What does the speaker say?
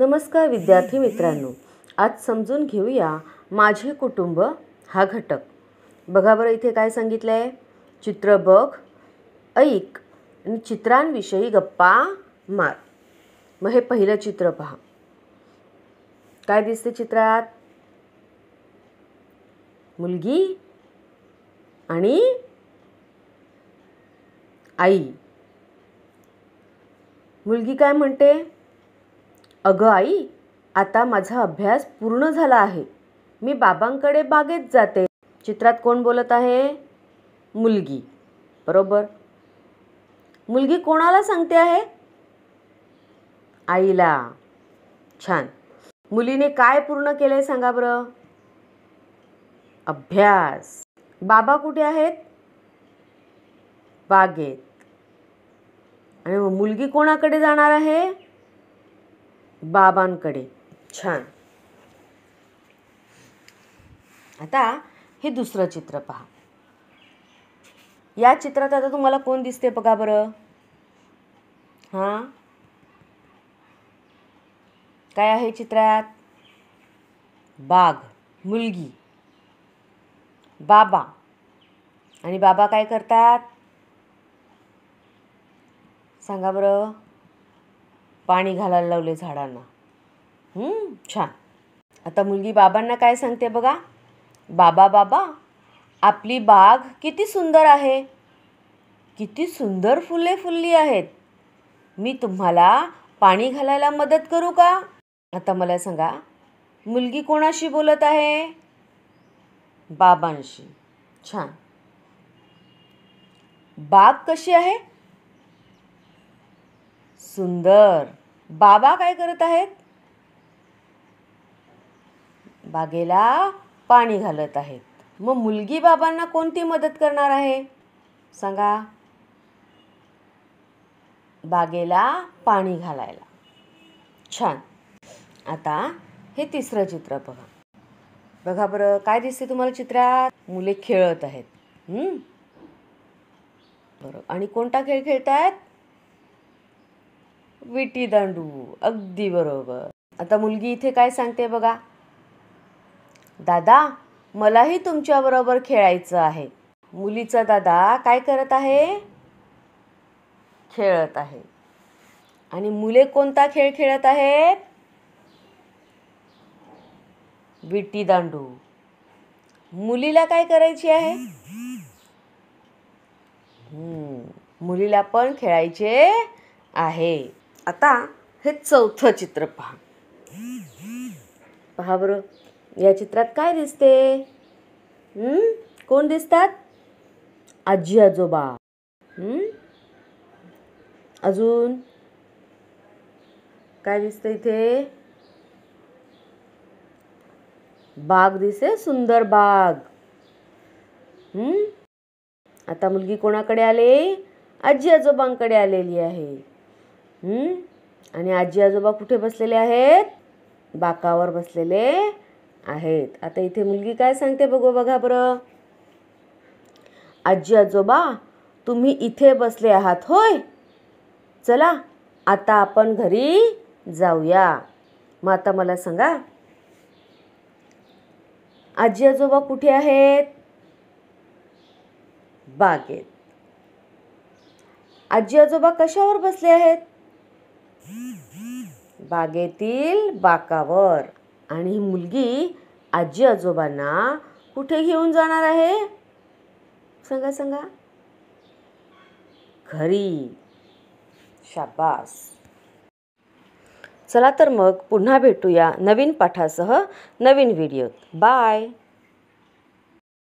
नमस्कार विद्यार्थी मित्रांनो आज समजून घेऊया माझे कुटुंब हा घटक बघा बरं इथे काय सांगितलं आहे चित्र बघ ऐक आणि चित्रांविषयी गप्पा मार मग हे पहिलं चित्र पहा काय दिसते चित्रात मुलगी आणि आई मुलगी काय म्हणते अगं आई आता माझा अभ्यास पूर्ण झाला आहे मी बाबांकडे बागेत जाते चित्रात कोण बोलत आहे मुलगी बरोबर मुलगी कोणाला सांगते आहे आईला छान मुलीने काय पूर्ण केले सांगा बरं अभ्यास बाबा कुठे आहेत बागेत आणि मुलगी कोणाकडे जाणार आहे बाबांकडे छान आता हे दुसरं चित्र पहा या चित्रात आता तुम्हाला कोण दिसते बघा बरं हां काय आहे चित्रात बाघ मुलगी बाबा आणि बाबा काय करतात सांगा बरं पाणी घालायला लावले झाडांना छान आता मुलगी बाबांना काय सांगते बघा बाबा बाबा आपली बाग किती सुंदर आहे किती सुंदर फुले फुलली आहेत मी तुम्हाला पाणी घालायला मदत करू का आता मला सांगा मुलगी कोणाशी बोलत आहे बाबांशी छान बाग कशी आहे सुंदर बाबा काय करत आहेत बागेला पाणी घालत आहेत मग मुलगी बाबांना कोणती मदत करणार आहे सांगा बागेला पाणी घालायला छान आता हे तिसरं चित्र बघा बघा बरं काय दिसते तुम्हाला चित्रात मुले खेळत आहेत बरं आणि कोणता खेळ खेळत आहेत विटी दांडू अगदी बरोबर आता मुलगी इथे काय सांगते बघा दादा मलाही तुमच्या बरोबर खेळायचं आहे मुलीचा दादा काय करत आहे खेळत आहे आणि मुले कोणता खेळ खेळत आहेत विटी दांडू मुलीला काय करायची आहे मुलीला पण खेळायचे आहे आता हे चौथं चित्र पहा पहा बरं या चित्रात काय दिसते कोण दिसतात आजी आजोबा अजून काय दिसतं इथे बाग दिसे सुंदर बाग हम्म आता मुलगी कोणाकडे आले आजी आजोबांकडे आलेली आहे आणि आजी आजोबा कुठे बसलेले आहेत बाकावर बसलेले आहेत आता इथे मुलगी काय सांगते बघू बघा बरं आजी आजोबा तुम्ही इथे बसले आहात होय चला आता आपण घरी जाऊया मग आता मला सांगा आजी आजोबा कुठे आहेत बागेत आजी आजोबा कशावर बसले आहेत बागेतील बाकावर आणि मुलगी आजी आजोबांना कुठे घेऊन जाणार आहे सांगा सांगा घरी शाबास चला तर मग पुन्हा भेटूया नवीन पाठासह नवीन व्हिडिओत बाय